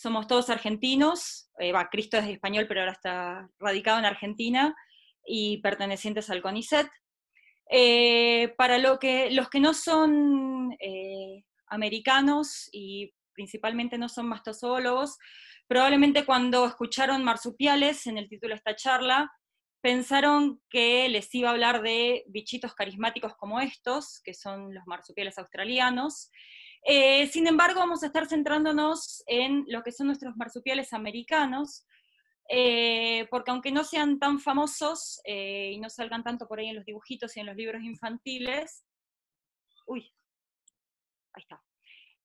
somos todos argentinos, eh, Cristo es español, pero ahora está radicado en Argentina y pertenecientes al CONICET. Eh, para lo que, los que no son eh, americanos y principalmente no son mastozoólogos, probablemente cuando escucharon marsupiales en el título de esta charla, pensaron que les iba a hablar de bichitos carismáticos como estos, que son los marsupiales australianos, eh, sin embargo, vamos a estar centrándonos en lo que son nuestros marsupiales americanos, eh, porque aunque no sean tan famosos eh, y no salgan tanto por ahí en los dibujitos y en los libros infantiles, uy, ahí está.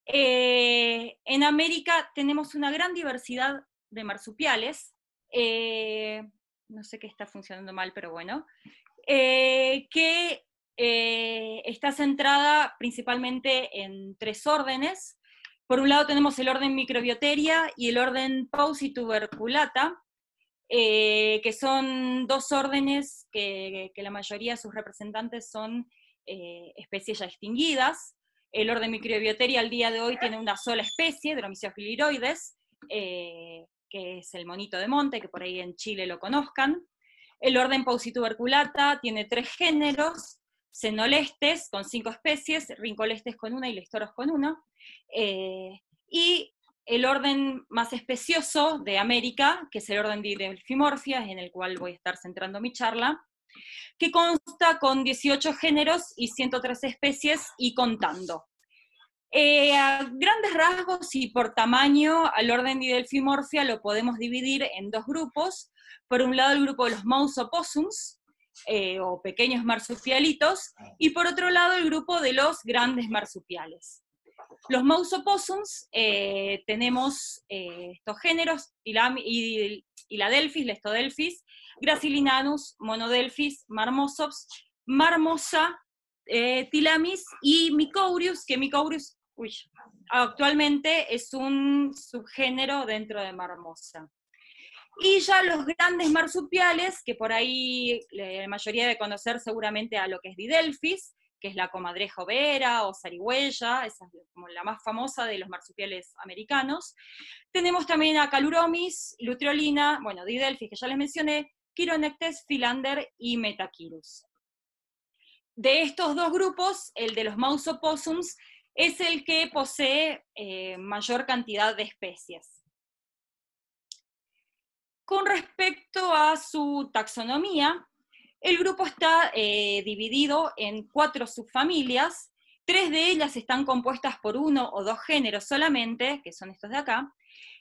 en América tenemos una gran diversidad de marsupiales. no sé qué está funcionando mal, pero bueno. que eh, está centrada principalmente en tres órdenes. Por un lado tenemos el orden microbioteria y el orden pausituberculata, eh, que son dos órdenes que, la mayoría de sus representantes son eh, especies ya extinguidas. El orden microbioteria al día de hoy tiene una sola especie, de eh, que es el monito de monte, que por ahí en Chile lo conozcan. El orden pausituberculata tiene tres géneros, senolestes con cinco especies, rincolestes con una y lestoros con uno. Eh, y el orden más especioso de América, que es el orden de delfimorfia en el cual voy a estar centrando mi charla, que consta con 18 géneros y 103 especies y contando. Eh, a grandes rasgos y por tamaño, al orden de Delfimorfia lo podemos dividir en dos grupos. Por un lado, el grupo de los Mausopossums, eh, o pequeños marsupialitos, ah. y por otro lado el grupo de los grandes marsupiales. Los mausopossums, eh, tenemos eh, estos géneros, Hiladelphis, Lestodelphis, Gracilinanus, Monodelphis, Marmosops, Marmosa, Tilamis y Micourius, que Micourius actualmente es un subgénero dentro de Marmosa. Y ya los grandes marsupiales, que por ahí la mayoría debe conocer seguramente a lo que es Didelphis, que es la comadreja vera o zarigüeya, esa es como la más famosa de los marsupiales americanos. Tenemos también a Caluromis, Lutriolina, bueno, Didelphis, que ya les mencioné, Chironectes, Philander y Metaquirus. De estos dos grupos, el de los Mausopossums es el que posee eh, mayor cantidad de especies. Con respecto a su taxonomía, el grupo está eh, dividido en cuatro subfamilias, tres de ellas están compuestas por uno o dos géneros solamente, que son estos de acá,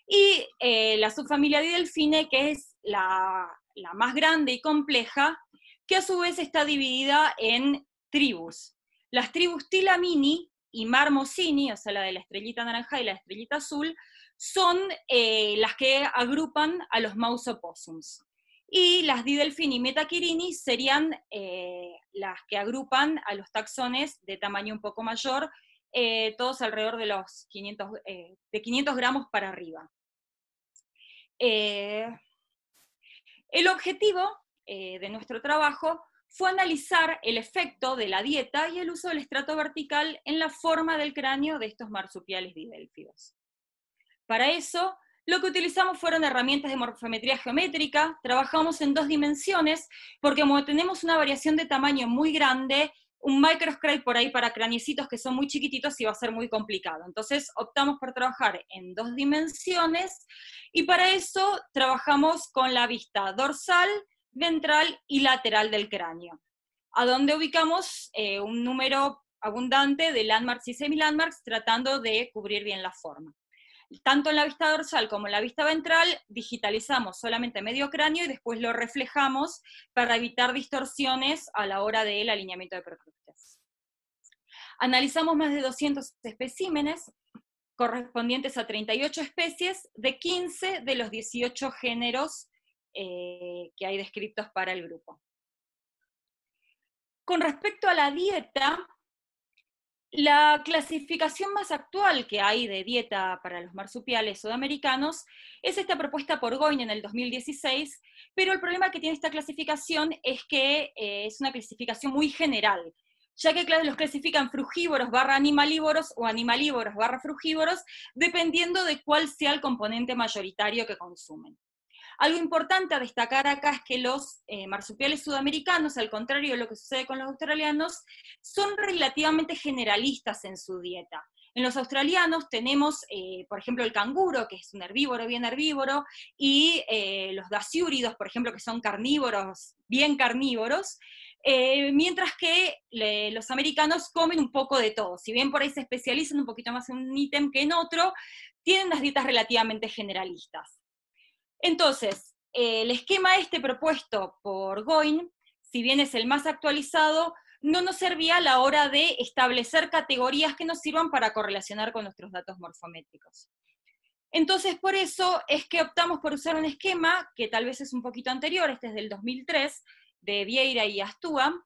y eh, la subfamilia de Delfine, que es la, la más grande y compleja, que a su vez está dividida en tribus. Las tribus Tilamini y Marmosini, o sea, la de la estrellita naranja y la estrellita azul, son eh, las que agrupan a los mouse Y las didelfini y Metaquirini serían eh, las que agrupan a los taxones de tamaño un poco mayor, eh, todos alrededor de los 500, de 500 gramos para arriba. el objetivo de nuestro trabajo fue analizar el efecto de la dieta y el uso del estrato vertical en la forma del cráneo de estos marsupiales didelfidos. Para eso, lo que utilizamos fueron herramientas de morfometría geométrica, trabajamos en dos dimensiones, porque como tenemos una variación de tamaño muy grande, un microscrape por ahí para craniecitos que son muy chiquititos iba a ser muy complicado. Entonces optamos por trabajar en dos dimensiones y para eso trabajamos con la vista dorsal, ventral y lateral del cráneo, a donde ubicamos eh, un número abundante de landmarks y semi-landmarks tratando de cubrir bien la forma tanto en la vista dorsal como en la vista ventral, digitalizamos solamente medio cráneo y después lo reflejamos para evitar distorsiones a la hora del alineamiento de protructas. Analizamos más de 200 especímenes correspondientes a 38 especies de 15 de los 18 géneros eh, que hay descritos para el grupo. Con respecto a la dieta, la clasificación más actual que hay de dieta para los marsupiales sudamericanos es esta propuesta por Goin en el 2016, pero el problema que tiene esta clasificación es que eh, es una clasificación muy general, ya que los clasifican frugívoros barra animalívoros o animalívoros barra frugívoros, dependiendo de cuál sea el componente mayoritario que consumen. Algo importante a destacar acá es que los eh, marsupiales sudamericanos, al contrario de lo que sucede con los australianos, son relativamente generalistas en su dieta. En los australianos tenemos, eh, por ejemplo, el canguro, que es un herbívoro bien herbívoro, y eh, los dasiúridos, por ejemplo, que son carnívoros, bien carnívoros, mientras que los americanos comen un poco de todo. Si bien por ahí se especializan un poquito más en un ítem que en otro, tienen las dietas relativamente generalistas. Entonces, eh, el esquema este propuesto por Goin, si bien es el más actualizado, no nos servía a la hora de establecer categorías que nos sirvan para correlacionar con nuestros datos morfométricos. Entonces, por eso es que optamos por usar un esquema que tal vez es un poquito anterior, este es del 2003, de Vieira y Astúa,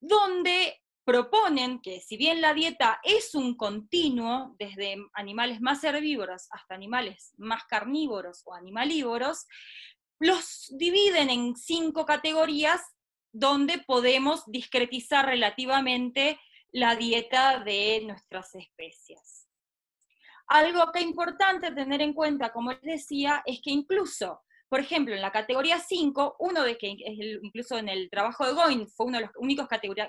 donde proponen que si bien la dieta es un continuo, desde animales más herbívoros hasta animales más carnívoros o animalívoros, los dividen en cinco categorías donde podemos discretizar relativamente la dieta de nuestras especies. Algo que es importante tener en cuenta, como les decía, es que incluso por ejemplo, en la categoría 5, uno de que incluso en el trabajo de Goin fue uno de los únicos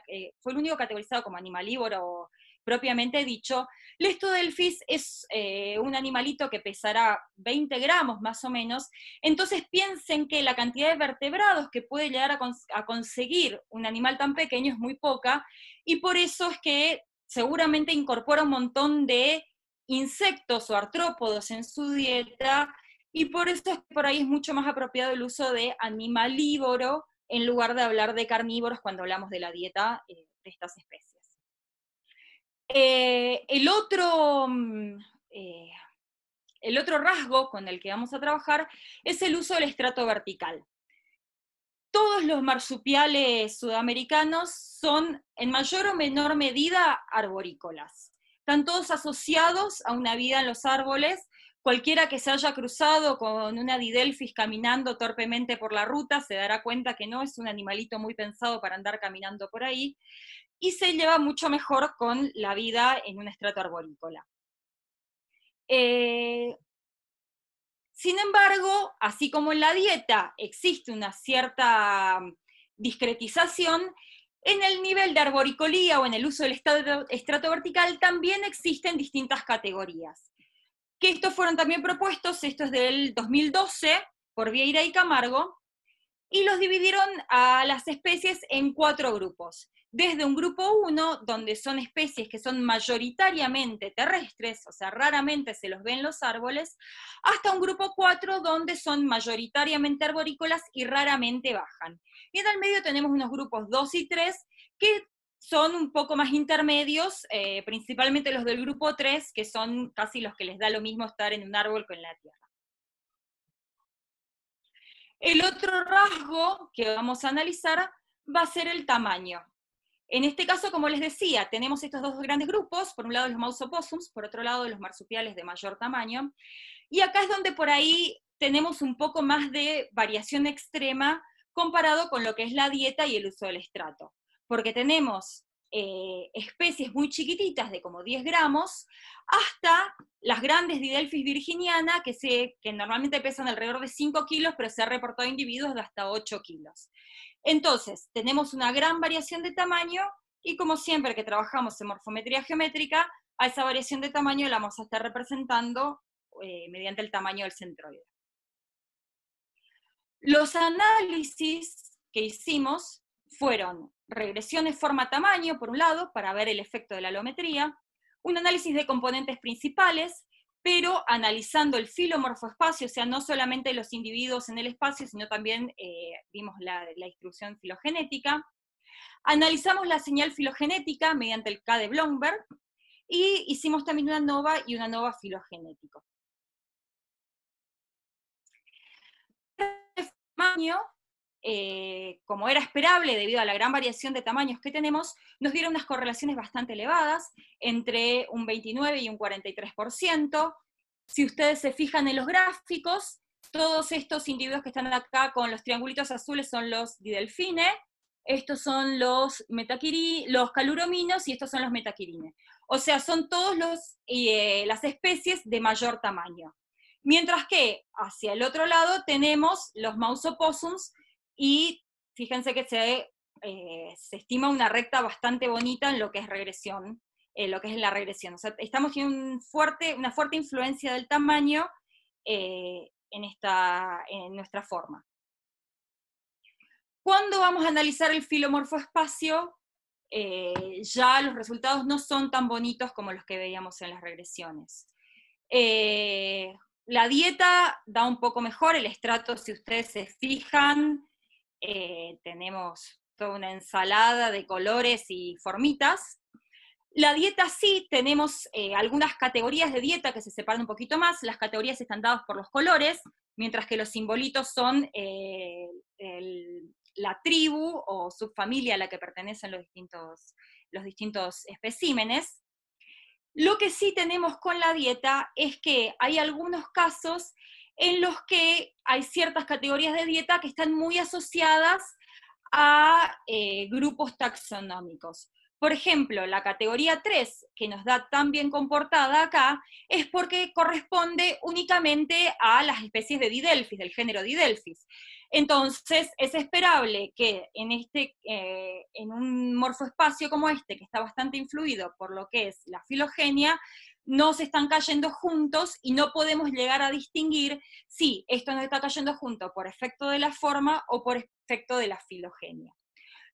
eh, fue el único categorizado como animalívoro propiamente dicho, el Estudelfis es eh, un animalito que pesará 20 gramos más o menos, entonces piensen que la cantidad de vertebrados que puede llegar a conseguir un animal tan pequeño es muy poca, y por eso es que seguramente incorpora un montón de insectos o artrópodos en su dieta y por eso es que por ahí es mucho más apropiado el uso de animalívoro en lugar de hablar de carnívoros cuando hablamos de la dieta eh, de estas especies. Eh, el, otro, mm, eh, el otro rasgo con el que vamos a trabajar es el uso del estrato vertical. Todos los marsupiales sudamericanos son en mayor o menor medida arborícolas. Están todos asociados a una vida en los árboles Cualquiera que se haya cruzado con una didelfis caminando torpemente por la ruta se dará cuenta que no es un animalito muy pensado para andar caminando por ahí y se lleva mucho mejor con la vida en un estrato arborícola. Eh, sin embargo, así como en la dieta existe una cierta discretización, en el nivel de arboricolía o en el uso del estrato vertical también existen distintas categorías que estos fueron también propuestos, esto es del 2012, por Vieira y Camargo, y los dividieron a las especies en cuatro grupos. Desde un grupo 1, donde son especies que son mayoritariamente terrestres, o sea, raramente se los ven los árboles, hasta un grupo 4, donde son mayoritariamente arborícolas y raramente bajan. Y en el medio tenemos unos grupos 2 y 3, que son un poco más intermedios, eh, principalmente los del grupo 3, que son casi los que les da lo mismo estar en un árbol que en la tierra. El otro rasgo que vamos a analizar va a ser el tamaño. En este caso, como les decía, tenemos estos dos grandes grupos, por un lado los opossums, por otro lado los marsupiales de mayor tamaño, y acá es donde por ahí tenemos un poco más de variación extrema comparado con lo que es la dieta y el uso del estrato porque tenemos eh, especies muy chiquititas de como 10 gramos, hasta las grandes didelfis virginiana, que, se, que normalmente pesan alrededor de 5 kilos, pero se ha reportado individuos de hasta 8 kilos. Entonces, tenemos una gran variación de tamaño y como siempre que trabajamos en morfometría geométrica, a esa variación de tamaño la vamos a estar representando eh, mediante el tamaño del centroide. Los análisis que hicimos fueron regresiones forma-tamaño, por un lado, para ver el efecto de la alometría, un análisis de componentes principales, pero analizando el filomorfoespacio, espacio o sea, no solamente los individuos en el espacio, sino también eh, vimos la, instrucción filogenética. Analizamos la señal filogenética mediante el K de Blomberg y hicimos también una nova y una nova filogenético. Este eh, como era esperable debido a la gran variación de tamaños que tenemos, nos dieron unas correlaciones bastante elevadas, entre un 29 y un 43%. Si ustedes se fijan en los gráficos, todos estos individuos que están acá con los triangulitos azules son los didelfine, estos son los los calurominos y estos son los metaquirines. O sea, son todas eh, las especies de mayor tamaño. Mientras que hacia el otro lado tenemos los mausopossums, y fíjense que eh, se, estima una recta bastante bonita en lo que es regresión, eh, lo que es la regresión. estamos en un fuerte, una fuerte influencia del tamaño eh, en, esta, en nuestra forma. Cuando vamos a analizar el filomorfoespacio, eh, ya los resultados no son tan bonitos como los que veíamos en las regresiones. la dieta da un poco mejor, el estrato, si ustedes se fijan, eh, tenemos toda una ensalada de colores y formitas. La dieta sí, tenemos eh, algunas categorías de dieta que se separan un poquito más, las categorías están dadas por los colores, mientras que los simbolitos son eh, la tribu o subfamilia a la que pertenecen los distintos, los distintos especímenes. Lo que sí tenemos con la dieta es que hay algunos casos en los que hay ciertas categorías de dieta que están muy asociadas a eh, grupos taxonómicos. Por ejemplo, la categoría 3, que nos da tan bien comportada acá, es porque corresponde únicamente a las especies de didelfis, del género Didelphis. Entonces, es esperable que en, este, eh, en un morfoespacio como este, que está bastante influido por lo que es la filogenia, no se están cayendo juntos y no podemos llegar a distinguir si esto nos está cayendo junto por efecto de la forma o por efecto de la filogenia.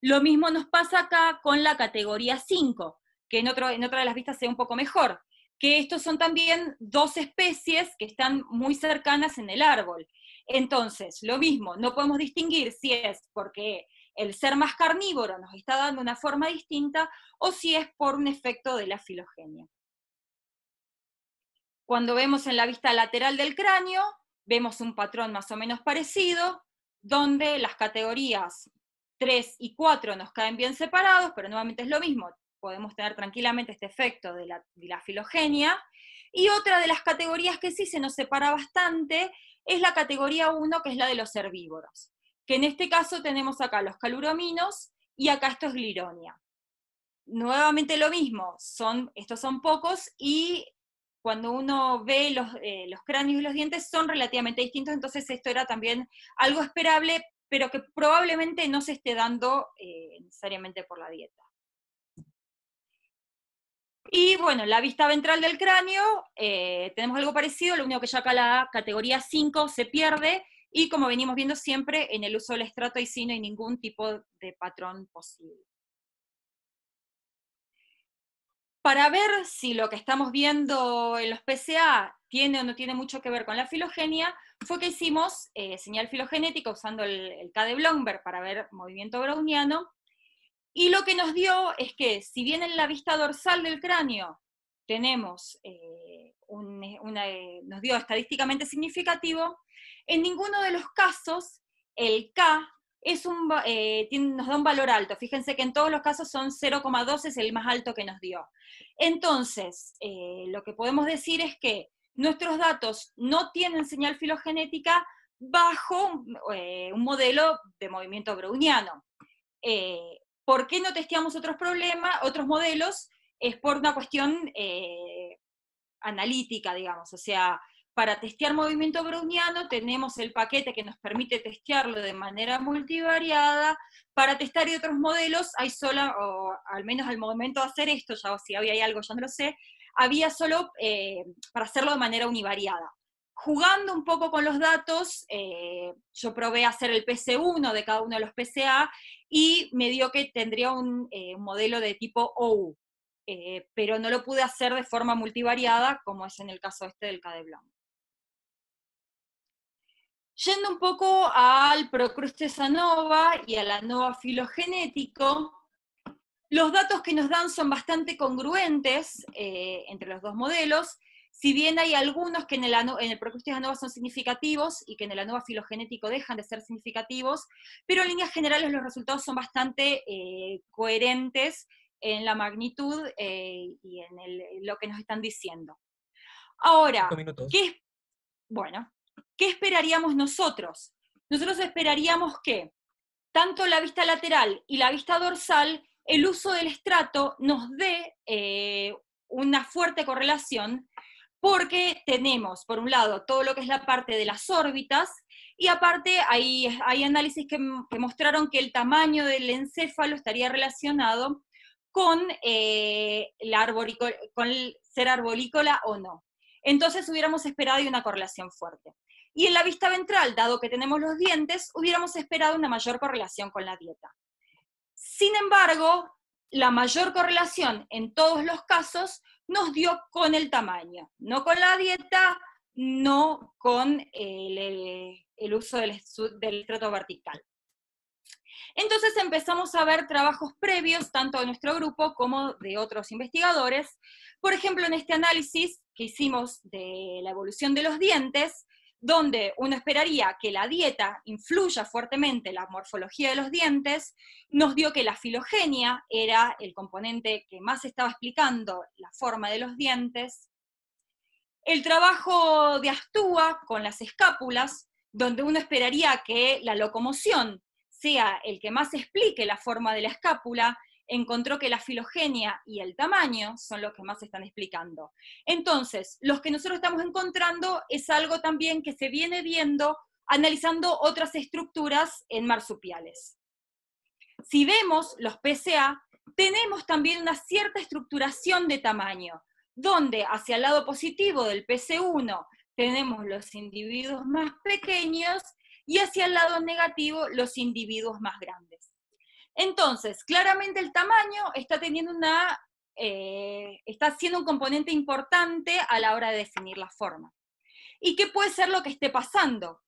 Lo mismo nos pasa acá con la categoría 5, que en, en otra de las vistas sea un poco mejor, que estos son también dos especies que están muy cercanas en el árbol. Entonces, lo mismo, no podemos distinguir si es porque el ser más carnívoro nos está dando una forma distinta o si es por un efecto de la filogenia. Cuando vemos en la vista lateral del cráneo, vemos un patrón más o menos parecido, donde las categorías 3 y 4 nos caen bien separados, pero nuevamente es lo mismo, podemos tener tranquilamente este efecto de la, filogenia. Y otra de las categorías que sí se nos separa bastante es la categoría 1, que es la de los herbívoros, que en este caso tenemos acá los calurominos y acá esto es glironia. Nuevamente lo mismo, son, estos son pocos y cuando uno ve eh, los, cráneos y los dientes son relativamente distintos, entonces esto era también algo esperable, pero que probablemente no se esté dando eh, necesariamente por la dieta. Y bueno, la vista ventral del cráneo, eh, tenemos algo parecido, lo único que ya acá la categoría 5 se pierde, y como venimos viendo siempre, en el uso del estrato y no hay ningún tipo de patrón posible. para ver si lo que estamos viendo en los PCA tiene o no tiene mucho que ver con la filogenia, fue que hicimos eh, señal filogenética usando el, K de Blomberg para ver movimiento browniano, y lo que nos dio es que si bien en la vista dorsal del cráneo tenemos eh, nos dio estadísticamente significativo, en ninguno de los casos el K es un, eh, nos da un valor alto. Fíjense que en todos los casos son 0,2, es el más alto que nos dio. Entonces, eh, lo que podemos decir es que nuestros datos no tienen señal filogenética bajo un eh, modelo de movimiento browniano. ¿Por qué no testeamos otros problemas, otros modelos? Es por una cuestión analítica, digamos, o sea, para testear movimiento browniano tenemos el paquete que nos permite testearlo de manera multivariada. Para testar otros modelos hay solo, o al menos al momento de hacer esto, ya si había algo ya no lo sé, había solo eh, para hacerlo de manera univariada. Jugando un poco con los datos, eh, yo probé hacer el PC1 de cada uno de los PCA y me dio que tendría un, eh, modelo de tipo OU, pero no lo pude hacer de forma multivariada como es en el caso este del Cade Yendo un poco al Procrustes ANOVA y al ANOVA filogenético, los datos que nos dan son bastante congruentes eh, entre los dos modelos, si bien hay algunos que en el, en Procrustes ANOVA son significativos y que en el ANOVA filogenético dejan de ser significativos, pero en líneas generales los resultados son bastante eh, coherentes en la magnitud eh, y en lo que nos están diciendo. Ahora, ¿qué es, bueno, ¿qué esperaríamos nosotros? Nosotros esperaríamos que tanto la vista lateral y la vista dorsal, el uso del estrato nos dé eh, una fuerte correlación porque tenemos, por un lado, todo lo que es la parte de las órbitas, y aparte hay, análisis que, mostraron que el tamaño del encéfalo estaría relacionado con, eh, con ser arborícola o no. Entonces hubiéramos esperado una correlación fuerte y en la vista ventral, dado que tenemos los dientes, hubiéramos esperado una mayor correlación con la dieta. Sin embargo, la mayor correlación en todos los casos nos dio con el tamaño, no con la dieta, no con el, uso del, trato vertical. Entonces empezamos a ver trabajos previos, tanto de nuestro grupo como de otros investigadores. Por ejemplo, en este análisis que hicimos de la evolución de los dientes, donde uno esperaría que la dieta influya fuertemente la morfología de los dientes, nos dio que la filogenia era el componente que más estaba explicando la forma de los dientes. El trabajo de Astúa con las escápulas, donde uno esperaría que la locomoción sea el que más explique la forma de la escápula, encontró que la filogenia y el tamaño son los que más se están explicando. Entonces, los que nosotros estamos encontrando es algo también que se viene viendo analizando otras estructuras en marsupiales. Si vemos los PCA, tenemos también una cierta estructuración de tamaño, donde hacia el lado positivo del PC1 tenemos los individuos más pequeños y hacia el lado negativo los individuos más grandes. Entonces, claramente el tamaño está teniendo una, eh, está siendo un componente importante a la hora de definir la forma. ¿Y qué puede ser lo que esté pasando?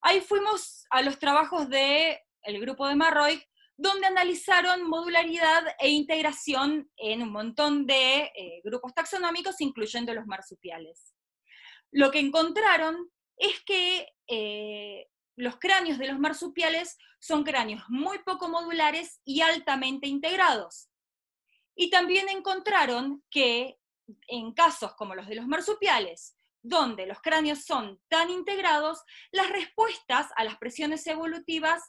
Ahí fuimos a los trabajos del el grupo de Marroy, donde analizaron modularidad e integración en un montón de eh, grupos taxonómicos, incluyendo los marsupiales. Lo que encontraron es que eh, los cráneos de los marsupiales son cráneos muy poco modulares y altamente integrados. Y también encontraron que en casos como los de los marsupiales, donde los cráneos son tan integrados, las respuestas a las presiones evolutivas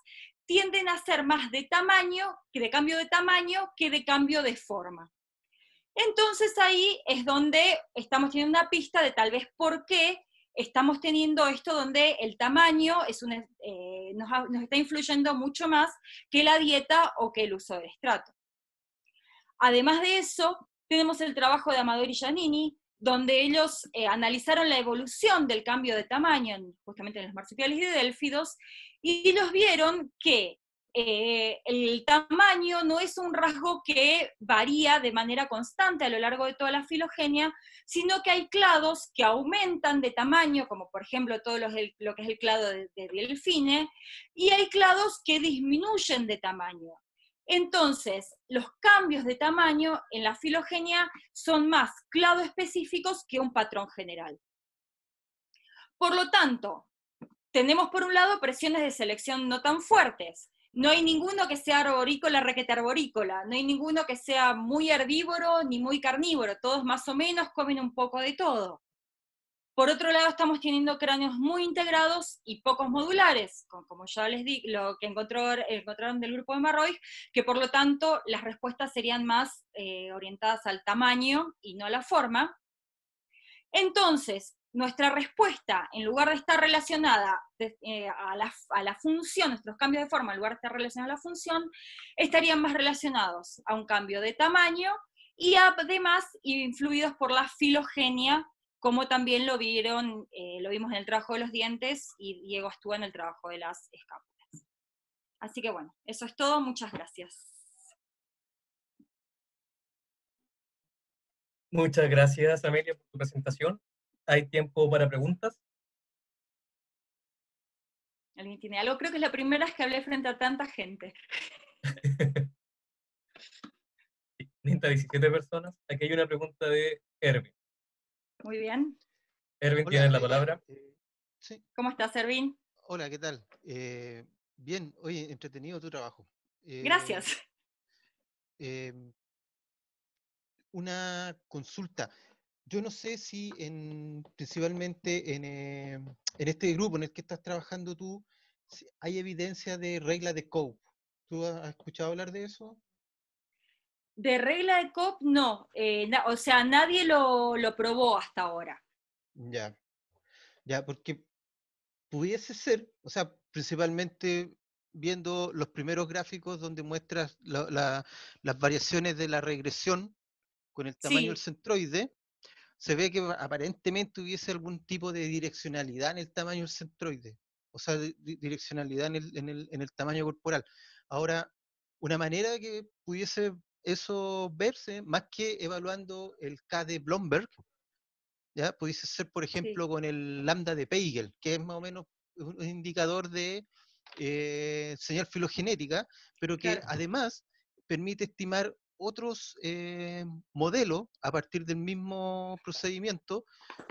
tienden a ser más de tamaño, que de cambio de tamaño, que de cambio de forma. Entonces ahí es donde estamos teniendo una pista de tal vez por qué estamos teniendo esto donde el tamaño es un, eh, nos, está influyendo mucho más que la dieta o que el uso de estrato. Además de eso, tenemos el trabajo de Amador y Giannini, donde ellos eh, analizaron la evolución del cambio de tamaño, justamente en los marsupiales y de delfidos, y ellos vieron que eh, el tamaño no es un rasgo que varía de manera constante a lo largo de toda la filogenia, sino que hay clados que aumentan de tamaño, como por ejemplo todo lo, que es el clado de, de delfine, y hay clados que disminuyen de tamaño. Entonces, los cambios de tamaño en la filogenia son más clado específicos que un patrón general. Por lo tanto, tenemos por un lado presiones de selección no tan fuertes, no hay ninguno que sea arborícola, requete arborícola, no hay ninguno que sea muy herbívoro ni muy carnívoro, todos más o menos comen un poco de todo. Por otro lado, estamos teniendo cráneos muy integrados y pocos modulares, como ya les di, lo que encontraron del grupo de Marroy, que por lo tanto las respuestas serían más eh, orientadas al tamaño y no a la forma. Entonces, nuestra respuesta, en lugar de estar relacionada eh, a, la, función, nuestros cambios de forma, en lugar de estar relacionados a la función, estarían más relacionados a un cambio de tamaño y además influidos por la filogenia, como también lo vieron, eh, lo vimos en el trabajo de los dientes y Diego estuvo en el trabajo de las escápulas. Así que bueno, eso es todo, muchas gracias. Muchas gracias, Amelia, por tu presentación hay tiempo para preguntas. ¿Alguien tiene algo? Creo que es la primera vez que hablé frente a tanta gente. 17 personas. Aquí hay una pregunta de Erwin. Muy bien. Erwin, tienes la eh, palabra. Eh, ¿Cómo estás, Erwin? Hola, ¿qué tal? Eh, bien, hoy entretenido tu trabajo. Gracias. una consulta yo no sé si en, principalmente eh, en, este grupo en el que estás trabajando tú, hay evidencia de regla de COPE. ¿Tú has escuchado hablar de eso? De regla de COPE, no. Eh, o sea, nadie lo, probó hasta ahora. Ya. Ya, porque pudiese ser, o sea, principalmente viendo los primeros gráficos donde muestras las variaciones de la regresión con el tamaño del centroide, se ve que aparentemente hubiese algún tipo de direccionalidad en el tamaño del centroide, o sea, direccionalidad en el, tamaño corporal. Ahora, una manera que pudiese eso verse, más que evaluando el K de Blomberg, ¿ya? pudiese ser, por ejemplo, con el lambda de Peigel, que es más o menos un indicador de eh, señal filogenética, pero que además permite estimar otros eh, modelos a partir del mismo procedimiento,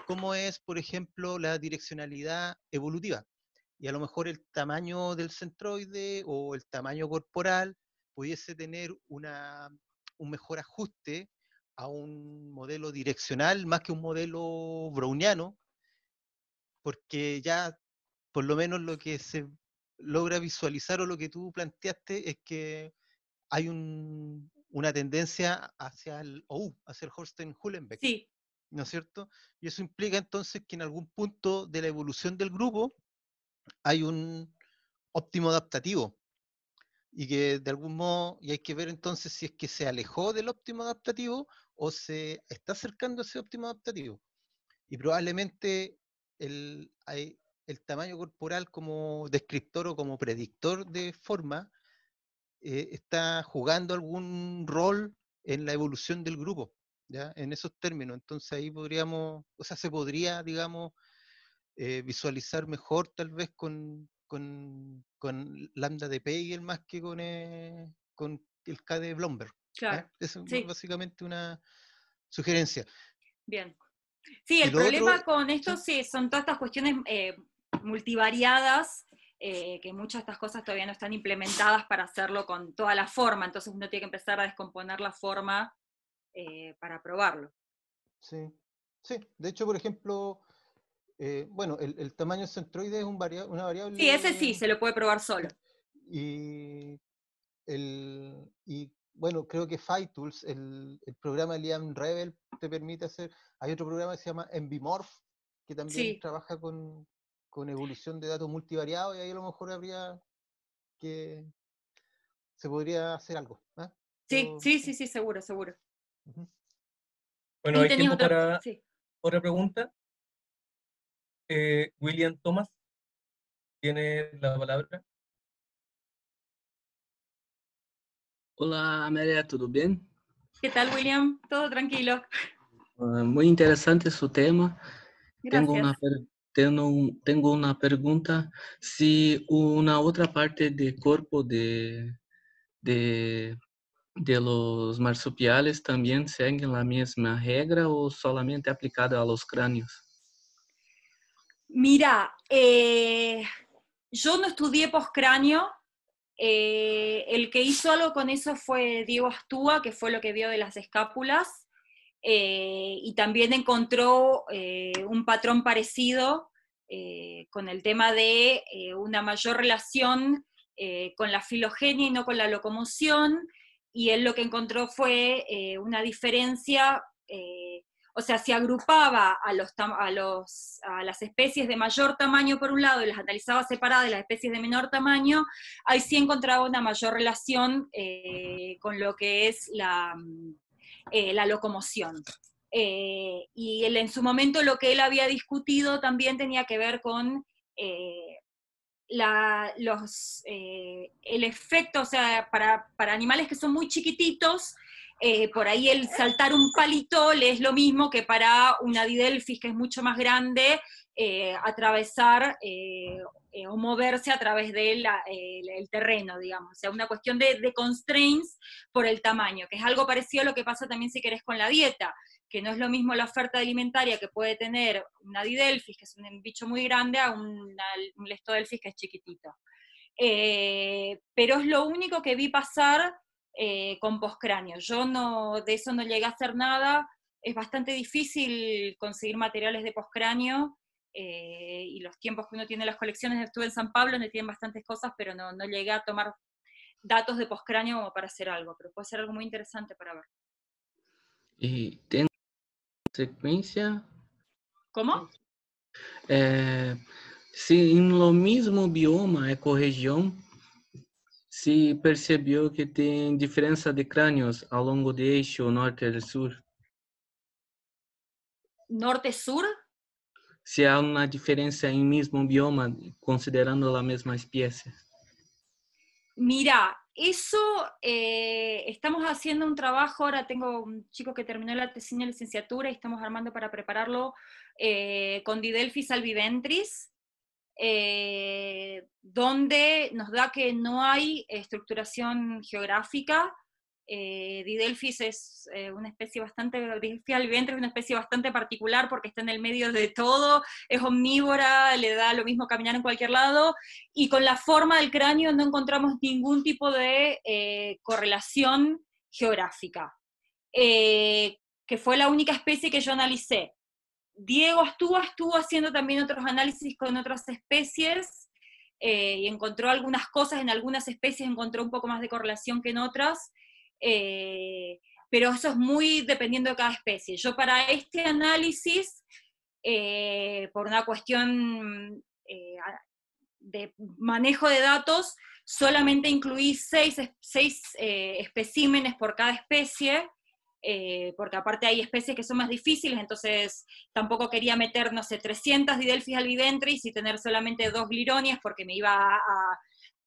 como es, por ejemplo, la direccionalidad evolutiva. Y a lo mejor el tamaño del centroide o el tamaño corporal pudiese tener una, un mejor ajuste a un modelo direccional más que un modelo browniano, porque ya por lo menos lo que se logra visualizar o lo que tú planteaste es que hay un, una tendencia hacia el OU, oh, hacia el Holstein Hullenbeck. ¿No es cierto? Y eso implica entonces que en algún punto de la evolución del grupo hay un óptimo adaptativo. Y que de algún modo, y hay que ver entonces si es que se alejó del óptimo adaptativo o se está acercando a ese óptimo adaptativo. Y probablemente el, el tamaño corporal como descriptor o como predictor de forma eh, está jugando algún rol en la evolución del grupo, ¿ya? en esos términos. Entonces ahí podríamos, o sea, se podría, digamos, eh, visualizar mejor tal vez con, con, con lambda de Pegel más que con, eh, con el K de Blomberg. Claro. Es básicamente una sugerencia. Bien. Sí, el problema con esto ¿Mm? sí. son todas estas cuestiones multivariadas eh, que muchas de estas cosas todavía no están implementadas para hacerlo con toda la forma, entonces uno tiene que empezar a descomponer la forma eh, para probarlo. Sí, sí, de hecho, por ejemplo, eh, bueno, el, tamaño centroide es una variable... Sí, ese sí, se lo puede probar solo. Y, bueno, creo que Fight el, el programa Liam Rebel te permite hacer, hay otro programa que se llama Envimorph, que también trabaja con, con evolución de datos multivariados y ahí a lo mejor habría que se podría hacer algo. ¿ah? Sí, sí, sí, sí, seguro, seguro. Bueno, hay tiempo para otra pregunta. Eh, William Thomas tiene la palabra. Hola Amelia ¿todo bien? ¿Qué tal William? Todo tranquilo. Ah, muy interesante su tema. Tengo una, tengo, una pregunta. Si una otra parte del cuerpo de, los marsupiales también siguen la misma regla o solamente aplicada a los cráneos? Mira, eh, yo no estudié poscráneo, eh, el que hizo algo con eso fue Diego Astúa, que fue lo que vio de las escápulas. Eh, y también encontró eh, un patrón parecido eh, con el tema de una mayor relación con la filogenia y no con la locomoción, y él lo que encontró fue una diferencia, o sea, se agrupaba a, los a, los, a las especies de mayor tamaño por un lado y las analizaba separadas de las especies de menor tamaño, ahí sí encontraba una mayor relación con lo que es la mm, eh, la locomoción. Eh, y en su momento lo que él había discutido también tenía que ver con eh, los, el efecto, o sea, para, para, animales que son muy chiquititos, eh, por ahí el saltar un palito le es lo mismo que para una didelfis que es mucho más grande, eh, atravesar eh, o moverse a través del terreno, digamos. O sea, una cuestión de, constraints por el tamaño, que es algo parecido a lo que pasa también si querés con la dieta, que no es lo mismo la oferta alimentaria que puede tener una didelfis, que es un bicho muy grande, a un lestodelfis que es chiquitito. pero es lo único que vi pasar eh, con poscráneo. Yo no, de eso no llegué a hacer nada. Es bastante difícil conseguir materiales de poscráneo eh, y los tiempos que uno tiene las colecciones. Estuve en San Pablo donde tienen bastantes cosas, pero no, no llegué a tomar datos de poscráneo como para hacer algo, pero puede ser algo muy interesante para ver. ¿Y tiene secuencia? ¿Cómo? Eh, si en lo mismo bioma, ecorregión, Sí, percibió que tienen diferencia de cráneos a lo largo de eixo norte sur Norte-sur? hay una diferencia en el mismo bioma, considerando la misma especie. Mira, eso eh, estamos haciendo un trabajo, ahora tengo un chico que terminó la tesis de licenciatura y estamos armando para prepararlo eh, con Didelphis albiventris, eh, donde nos da que no hay estructuración geográfica. Eh, Didelphis es eh, una especie bastante, vientre es una especie bastante particular porque está en el medio de todo, es omnívora, le da lo mismo caminar en cualquier lado, y con la forma del cráneo no encontramos ningún tipo de eh, correlación geográfica, que fue la única especie que yo analicé. Diego estuvo estuvo haciendo también otros análisis con otras especies eh, y encontró algunas cosas, en algunas especies encontró un poco más de correlación que en otras, eh, pero eso es muy dependiendo de cada especie. Yo para este análisis, eh, por una cuestión de manejo de datos, solamente incluí seis especímenes por cada especie eh, porque aparte hay especies que son más difíciles, entonces tampoco quería meter, no sé, 300 didelfis albiventris y tener solamente dos glironias porque me iba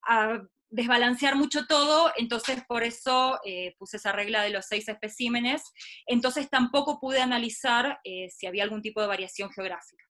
a, desbalancear mucho todo, entonces por eso eh, puse esa regla de los seis especímenes, entonces tampoco pude analizar eh, si había algún tipo de variación geográfica.